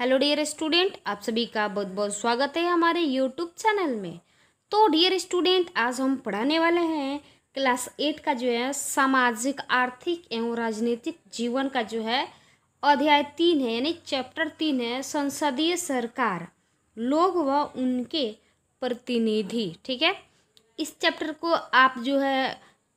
hello dear student आप सभी का बहुत बहुत स्वागत है हमारे यूट्यूब चैनल में तो डियर स्टूडेंट आज हम पढ़ाने वाले हैं क्लास एट का जो है सामाजिक आर्थिक एवं राजनीतिक जीवन का जो है अध्याय तीन है यानी चैप्टर तीन है संसदीय सरकार लोग व उनके प्रतिनिधि ठीक है इस चैप्टर को आप जो है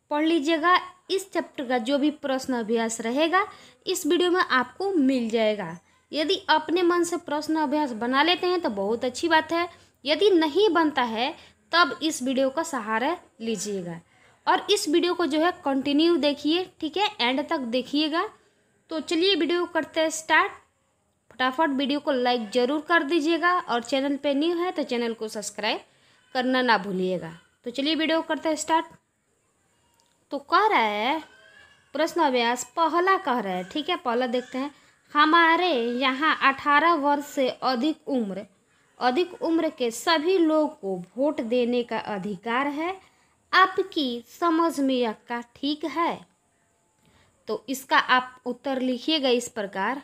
पढ़ लीजिएगा इस चैप्टर का जो भी प्रश्न अभ्यास रहेगा इस वीडियो में आपको मिल जाएगा यदि अपने मन से प्रश्न अभ्यास बना लेते हैं तो बहुत अच्छी बात है यदि नहीं बनता है तब इस वीडियो का सहारा लीजिएगा और इस वीडियो को जो है कंटिन्यू देखिए ठीक है एंड तक देखिएगा तो चलिए वीडियो करते हैं स्टार्ट फटाफट वीडियो को लाइक ज़रूर कर दीजिएगा और चैनल पे न्यू है तो चैनल को सब्सक्राइब करना ना भूलिएगा तो चलिए वीडियो करते हैं स्टार्ट तो कह रहा है प्रश्न अभ्यास पहला कह रहा है ठीक है पहला देखते हैं हमारे यहाँ अठारह वर्ष से अधिक उम्र अधिक उम्र के सभी लोग को वोट देने का अधिकार है आपकी समझ में यह का ठीक है तो इसका आप उत्तर लिखिएगा इस प्रकार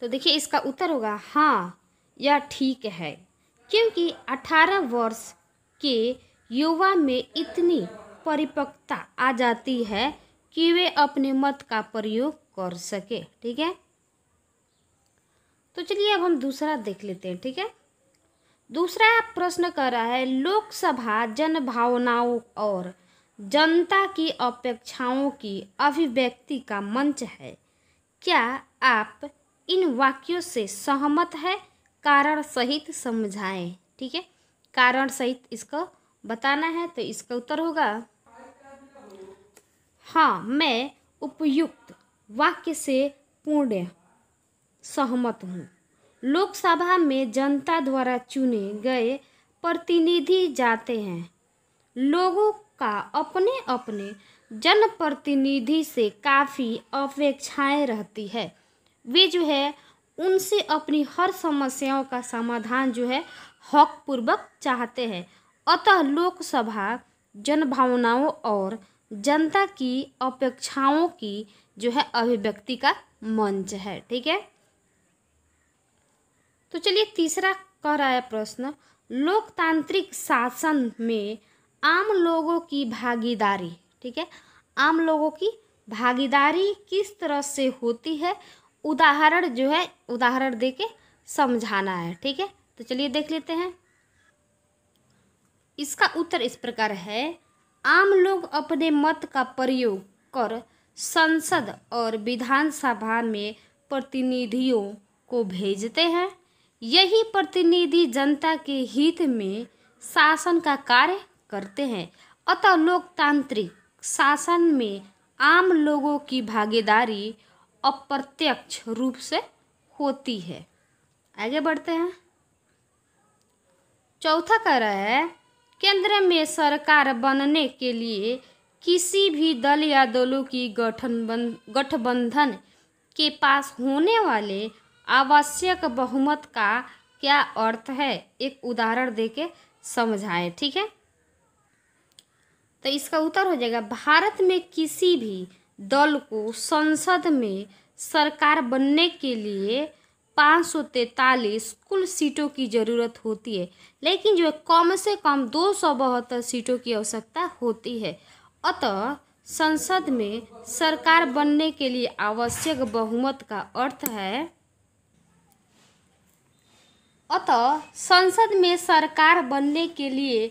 तो देखिए इसका उत्तर होगा हाँ यह ठीक है क्योंकि 18 वर्ष के युवा में इतनी परिपक्वता आ जाती है कि वे अपने मत का प्रयोग कर सके ठीक है तो चलिए अब हम दूसरा देख लेते हैं ठीक है दूसरा प्रश्न कर रहा है लोकसभा जन भावनाओं और जनता की अपेक्षाओं की अभिव्यक्ति का मंच है क्या आप इन वाक्यों से सहमत है कारण सहित समझाएं ठीक है कारण सहित इसको बताना है तो इसका उत्तर होगा हाँ मैं उपयुक्त वाक्य से पूर्ण सहमत हूँ लोकसभा में जनता द्वारा चुने गए प्रतिनिधि जाते हैं लोगों का अपने अपने जनप्रतिनिधि से काफ़ी अपेक्षाएं रहती है वे जो है उनसे अपनी हर समस्याओं का समाधान जो है हकपूर्वक चाहते हैं अतः लोकसभा जनभावनाओं और जनता की अपेक्षाओं की जो है अभिव्यक्ति का मंच है ठीक है तो चलिए तीसरा कह रहा है प्रश्न लोकतांत्रिक शासन में आम लोगों की भागीदारी ठीक है आम लोगों की भागीदारी किस तरह से होती है उदाहरण जो है उदाहरण दे के समझाना है ठीक है तो चलिए देख लेते हैं इसका उत्तर इस प्रकार है आम लोग अपने मत का प्रयोग कर संसद और विधानसभा में प्रतिनिधियों को भेजते हैं यही प्रतिनिधि जनता के हित में शासन का कार्य करते हैं अतः लोकतांत्रिक शासन में आम लोगों की भागीदारी अप्रत्यक्ष रूप से होती है आगे बढ़ते हैं चौथा कह रहा है केंद्र में सरकार बनने के लिए किसी भी दल या दलों की गठन गठबंधन के पास होने वाले आवश्यक बहुमत का क्या अर्थ है एक उदाहरण दे के समझाएं ठीक है तो इसका उत्तर हो जाएगा भारत में किसी भी दल को संसद में सरकार बनने के लिए पाँच सौ तैतालीस कुल सीटों की ज़रूरत होती है लेकिन जो कम से कम दो सौ बहत्तर सीटों की आवश्यकता होती है अतः संसद में सरकार बनने के लिए आवश्यक बहुमत का अर्थ है अतः संसद में सरकार बनने के लिए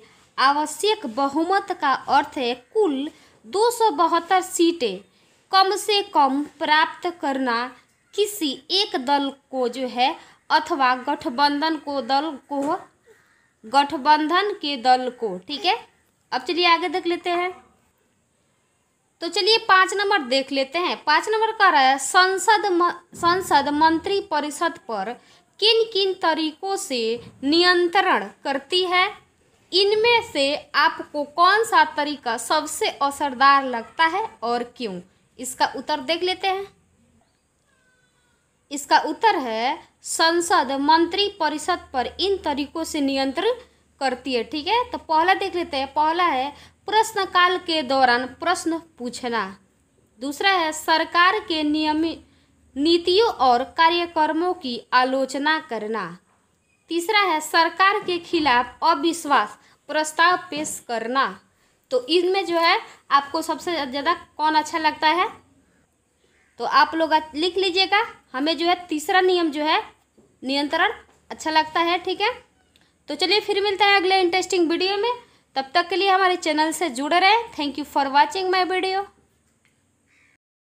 आवश्यक बहुमत का अर्थ है कुल दो सीटें कम से कम प्राप्त करना किसी एक दल को जो है अथवा गठबंधन को दल को गठबंधन के दल को ठीक है अब चलिए आगे देख लेते हैं तो चलिए पाँच नंबर देख लेते हैं पाँच नंबर का रहा है संसद म, संसद मंत्री परिषद पर किन किन तरीकों से नियंत्रण करती है इनमें से आपको कौन सा तरीका सबसे असरदार लगता है और क्यों इसका उत्तर देख लेते हैं इसका उत्तर है संसद मंत्री परिषद पर इन तरीकों से नियंत्रण करती है ठीक है तो पहला देख लेते हैं पहला है प्रश्नकाल के दौरान प्रश्न पूछना दूसरा है सरकार के नियमित नीतियों और कार्यक्रमों की आलोचना करना तीसरा है सरकार के खिलाफ अविश्वास प्रस्ताव पेश करना तो इनमें जो है आपको सबसे ज़्यादा कौन अच्छा लगता है तो आप लोग लिख लीजिएगा हमें जो है तीसरा नियम जो है नियंत्रण अच्छा लगता है ठीक है तो चलिए फिर मिलता है अगले इंटरेस्टिंग वीडियो में तब तक के लिए हमारे चैनल से जुड़े रहें thank you for watching my video